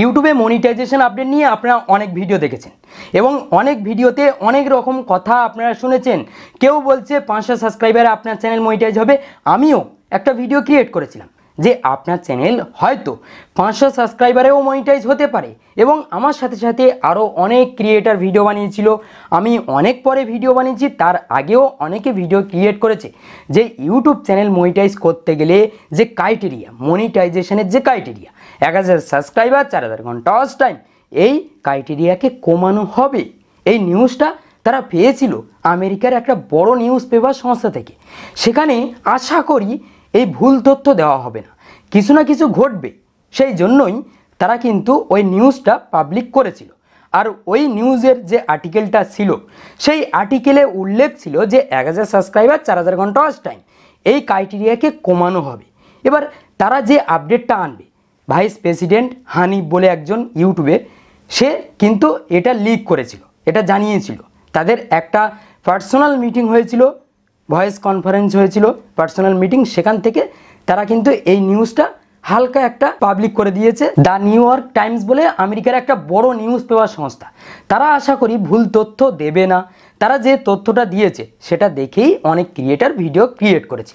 ইউটিউবে monetization update নিয়ে আপনারা অনেক ভিডিও দেখেছেন এবং অনেক ভিডিওতে অনেক রকম কথা আপনারা শুনেছেন কেউ বলছে পাঁচশো সাবস্ক্রাইবার আপনার চ্যানেল মনিটাইজ হবে আমিও একটা ভিডিও ক্রিয়েট করেছিলাম যে আপনার চ্যানেল হয়তো পাঁচশো সাবস্ক্রাইবারেও মনিটাইজ হতে পারে এবং আমার সাথে সাথে আরও অনেক ক্রিয়েটার ভিডিও বানিয়েছিল আমি অনেক পরে ভিডিও বানিয়েছি তার আগেও অনেকে ভিডিও ক্রিয়েট করেছে যে ইউটিউব চ্যানেল মনিটাইজ করতে গেলে যে ক্রাইটেরিয়া মনিটাইজেশনের যে ক্রাইটেরিয়া এক হাজার সাবস্ক্রাইবার চার হাজার ঘন্টা অস টাইম এই ক্রাইটেরিয়াকে কমানো হবে এই নিউজটা তারা পেয়েছিল আমেরিকার একটা বড় নিউজ পেপার সংস্থা থেকে সেখানে আশা করি এই ভুল তথ্য দেওয়া হবে না কিছু না কিছু ঘটবে সেই জন্যই তারা কিন্তু ওই নিউজটা পাবলিক করেছিল আর ওই নিউজের যে আর্টিকেলটা ছিল সেই আর্টিকেলে উল্লেখ ছিল যে এক হাজার সাবস্ক্রাইবার চার হাজার ঘন্টা ওয়াচ টাইম এই ক্রাইটেরিয়াকে কমানো হবে এবার তারা যে আপডেটটা আনবে ভাইস প্রেসিডেন্ট হানিফ বলে একজন ইউটিউবে সে কিন্তু এটা লিক করেছিল এটা জানিয়েছিল তাদের একটা পার্সোনাল মিটিং হয়েছিল ভয়েস কনফারেন্স হয়েছিল পার্সোনাল মিটিং সেখান থেকে তারা কিন্তু এই নিউজটা হালকা একটা পাবলিক করে দিয়েছে দ্য নিউ ইয়র্ক টাইমস বলে আমেরিকার একটা বড় নিউজ পেপার সংস্থা তারা আশা করি ভুল তথ্য দেবে না তারা যে তথ্যটা দিয়েছে সেটা দেখেই অনেক ক্রিয়েটার ভিডিও ক্রিয়েট করেছে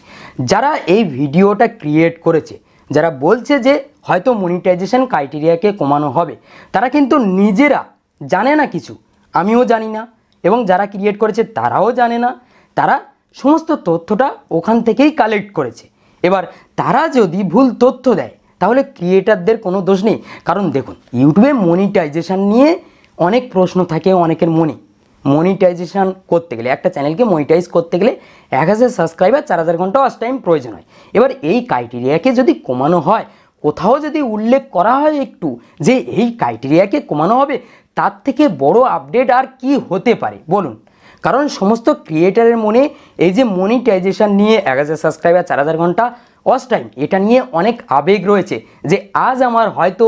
যারা এই ভিডিওটা ক্রিয়েট করেছে যারা বলছে যে হয়তো মনিটাইজেশন ক্রাইটেরিয়াকে কমানো হবে তারা কিন্তু নিজেরা জানে না কিছু আমিও জানি না এবং যারা ক্রিয়েট করেছে তারাও জানে না তারা সমস্ত তথ্যটা ওখান থেকেই কালেক্ট করেছে এবার তারা যদি ভুল তথ্য দেয় তাহলে ক্রিয়েটারদের কোনো দোষ নেই কারণ দেখুন ইউটিউবে মনিটাইজেশান নিয়ে অনেক প্রশ্ন থাকে অনেকের মনে মনিটাইজেশান করতে গেলে একটা চ্যানেলকে মনিটাইজ করতে গেলে এক হাজার সাবস্ক্রাইবার চার হাজার ঘন্টা অস টাইম প্রয়োজন হয় এবার এই ক্রাইটেরিয়াকে যদি কমানো হয় কোথাও যদি উল্লেখ করা হয় একটু যে এই ক্রাইটেরিয়াকে কমানো হবে তার থেকে বড় আপডেট আর কি হতে পারে বলুন কারণ সমস্ত ক্রিয়েটারের মনে এই যে মনিটাইজেশান নিয়ে এক হাজার সাবস্ক্রাইবার চার হাজার ঘন্টা ওয়াচ টাইম এটা নিয়ে অনেক আবেগ রয়েছে যে আজ আমার হয়তো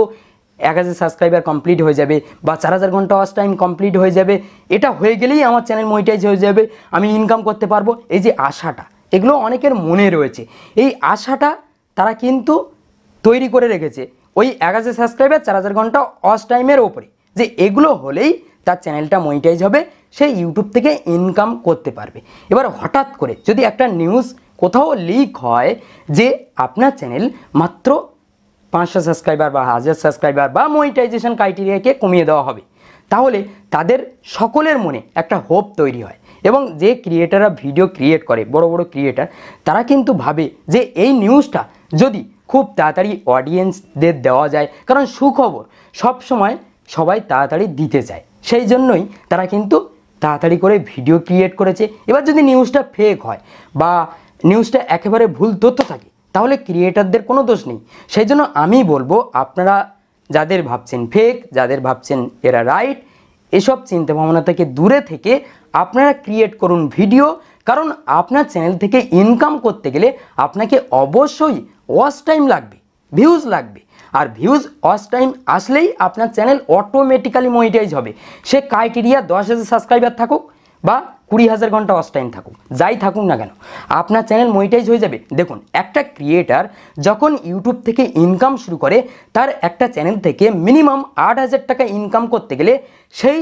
এক হাজার সাবস্ক্রাইবার কমপ্লিট হয়ে যাবে বা চার হাজার ঘন্টা ওয়াচ টাইম কমপ্লিট হয়ে যাবে এটা হয়ে গেলেই আমার চ্যানেল মনিটাইজ হয়ে যাবে আমি ইনকাম করতে পারবো এই যে আশাটা এগুলো অনেকের মনে রয়েছে এই আশাটা তারা কিন্তু তৈরি করে রেখেছে ওই এক হাজার সাবস্ক্রাইবার চার হাজার ঘন্টা ওয়াচ টাইমের ওপরে যে এগুলো হলেই তার চ্যানেলটা মনিটাইজ হবে সে ইউটিউব থেকে ইনকাম করতে পারবে এবার হঠাৎ করে যদি একটা নিউজ কোথাও লিক হয় যে আপনার চ্যানেল মাত্র পাঁচশো সাবস্ক্রাইবার বা হাজার সাবস্ক্রাইবার বা মনিটাইজেশন ক্রাইটেরিয়াকে কমিয়ে দেওয়া হবে তাহলে তাদের সকলের মনে একটা হোপ তৈরি হয় এবং যে ক্রিয়েটাররা ভিডিও ক্রিয়েট করে বড় বড় ক্রিয়েটার তারা কিন্তু ভাবে যে এই নিউজটা যদি খুব তাড়াতাড়ি অডিয়েন্সদের দেওয়া যায় কারণ সুখবর সবসময় সময় সবাই তাড়াতাড়ি দিতে চায় সেই জন্যই তারা কিন্তু তাড়াতাড়ি করে ভিডিও ক্রিয়েট করেছে এবার যদি নিউজটা ফেক হয় বা নিউজটা একেবারে ভুল তথ্য থাকে তাহলে ক্রিয়েটারদের কোনো দোষ নেই সেই জন্য আমি বলবো আপনারা যাদের ভাবছেন ফেক যাদের ভাবছেন এরা রাইট এসব চিন্তাভাবনা থেকে দূরে থেকে আপনারা ক্রিয়েট করুন ভিডিও কারণ আপনার চ্যানেল থেকে ইনকাম করতে গেলে আপনাকে অবশ্যই ওয়াচ টাইম লাগবে ভিউজ লাগবে আর ভিউজ ওয়াচ টাইম আসলেই আপনার চ্যানেল অটোমেটিক্যালি মনিটাইজ হবে সে ক্রাইটেরিয়া দশ হাজার সাবস্ক্রাইবার থাকুক বা কুড়ি হাজার ঘন্টা ওয়াচ টাইম থাকুক যাই থাকুক না কেন আপনার চ্যানেল মনিটাইজ হয়ে যাবে দেখুন একটা ক্রিয়েটার যখন ইউটিউব থেকে ইনকাম শুরু করে তার একটা চ্যানেল থেকে মিনিমাম আট হাজার টাকা ইনকাম করতে গেলে সেই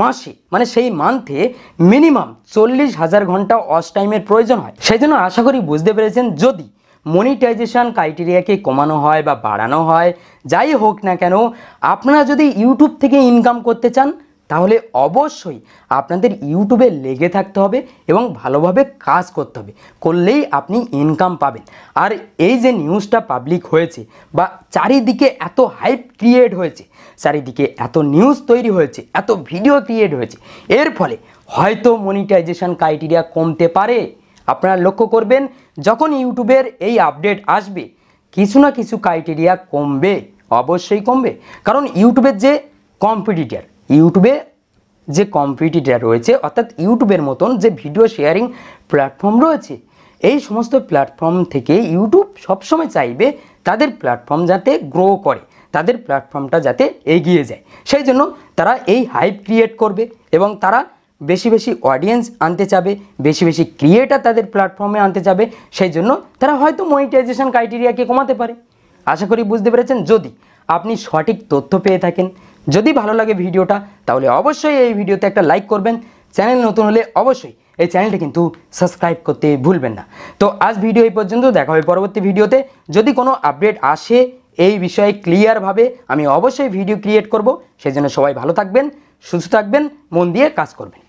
মাসে মানে সেই মান্থে মিনিমাম চল্লিশ হাজার ঘন্টা অস টাইমের প্রয়োজন হয় সেই জন্য আশা করি বুঝতে পেরেছেন যদি মনিটাইজেশান ক্রাইটেরিয়াকে কমানো হয় বা বাড়ানো হয় যাই হোক না কেন আপনারা যদি ইউটিউব থেকে ইনকাম করতে চান তাহলে অবশ্যই আপনাদের ইউটিউবে লেগে থাকতে হবে এবং ভালোভাবে কাজ করতে হবে করলেই আপনি ইনকাম পাবেন আর এই যে নিউজটা পাবলিক হয়েছে বা চারিদিকে এত হাইপ ক্রিয়েট হয়েছে চারিদিকে এত নিউজ তৈরি হয়েছে এত ভিডিও ক্রিয়েট হয়েছে এর ফলে হয়তো মনিটাইজেশান ক্রাইটেরিয়া কমতে পারে আপনারা লক্ষ্য করবেন যখন ইউটিউবের এই আপডেট আসবে কিছু না কিছু ক্রাইটেরিয়া কমবে অবশ্যই কমবে কারণ ইউটিউবের যে কম্পিটিটার ইউটিউবে যে কম্পিটিটার রয়েছে অর্থাৎ ইউটিউবের মতন যে ভিডিও শেয়ারিং প্ল্যাটফর্ম রয়েছে এই সমস্ত প্ল্যাটফর্ম থেকে ইউটিউব সবসময় চাইবে তাদের প্ল্যাটফর্ম যাতে গ্রো করে তাদের প্ল্যাটফর্মটা যাতে এগিয়ে যায় সেই জন্য তারা এই হাইপ ক্রিয়েট করবে এবং তারা বেশি বেশি অডিয়েন্স আনতে চাবে বেশি বেশি ক্রিয়েটার তাদের প্ল্যাটফর্মে আনতে চাবে সেই জন্য তারা হয়তো মনিটাইজেশন ক্রাইটেরিয়াকে কমাতে পারে আশা করি বুঝতে পেরেছেন যদি আপনি সঠিক তথ্য পেয়ে থাকেন যদি ভালো লাগে ভিডিওটা তাহলে অবশ্যই এই ভিডিওতে একটা লাইক করবেন চ্যানেল নতুন হলে অবশ্যই এই চ্যানেলটা কিন্তু সাবস্ক্রাইব করতে ভুলবেন না তো আজ ভিডিও এই পর্যন্ত দেখা হবে পরবর্তী ভিডিওতে যদি কোনো আপডেট আসে এই বিষয়ে ক্লিয়ারভাবে আমি অবশ্যই ভিডিও ক্রিয়েট করব সেই জন্য সবাই ভালো থাকবেন সুস্থ থাকবেন মন দিয়ে কাজ করবেন